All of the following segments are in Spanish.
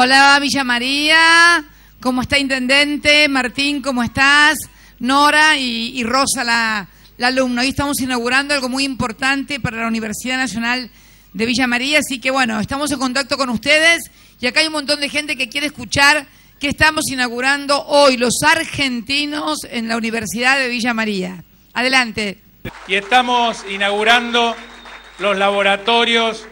Hola Villa María, ¿cómo está Intendente? Martín, ¿cómo estás? Nora y, Rosa, la, la, alumna. Hoy estamos inaugurando algo muy importante para la Universidad Nacional de Villa María, así que bueno, estamos en contacto con ustedes y acá hay un montón de gente que quiere escuchar que estamos inaugurando hoy los argentinos en la Universidad de Villa María. Adelante. Y estamos inaugurando los laboratorios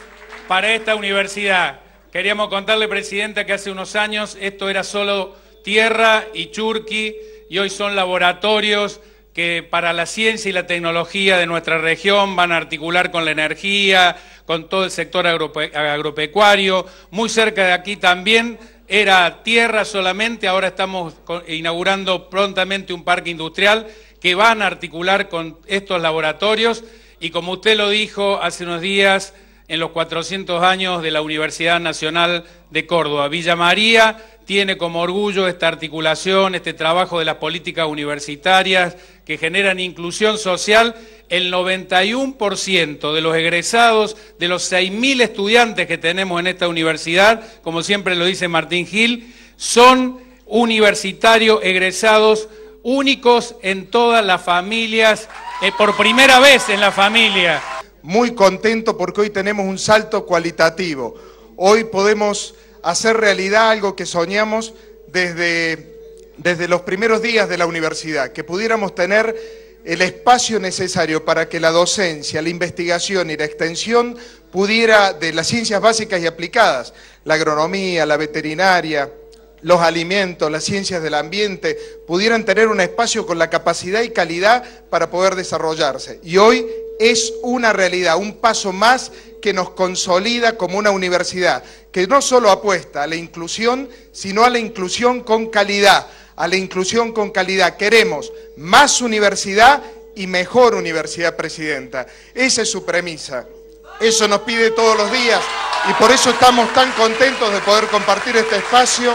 para esta universidad. Queríamos contarle, Presidenta, que hace unos años esto era solo tierra y churqui y hoy son laboratorios que para la ciencia y la tecnología de nuestra región van a articular con la energía, con todo el sector agropecuario. Muy cerca de aquí también era tierra solamente, ahora estamos inaugurando prontamente un parque industrial que van a articular con estos laboratorios y como usted lo dijo hace unos días, en los 400 años de la Universidad Nacional de Córdoba. Villa María tiene como orgullo esta articulación, este trabajo de las políticas universitarias que generan inclusión social. El 91% de los egresados, de los 6.000 estudiantes que tenemos en esta universidad, como siempre lo dice Martín Gil, son universitarios egresados únicos en todas las familias, eh, por primera vez en la familia muy contento porque hoy tenemos un salto cualitativo. Hoy podemos hacer realidad algo que soñamos desde, desde los primeros días de la universidad, que pudiéramos tener el espacio necesario para que la docencia, la investigación y la extensión pudiera, de las ciencias básicas y aplicadas, la agronomía, la veterinaria, los alimentos, las ciencias del ambiente, pudieran tener un espacio con la capacidad y calidad para poder desarrollarse. Y hoy es una realidad, un paso más que nos consolida como una universidad, que no solo apuesta a la inclusión, sino a la inclusión con calidad, a la inclusión con calidad. Queremos más universidad y mejor universidad, Presidenta. Esa es su premisa. Eso nos pide todos los días y por eso estamos tan contentos de poder compartir este espacio.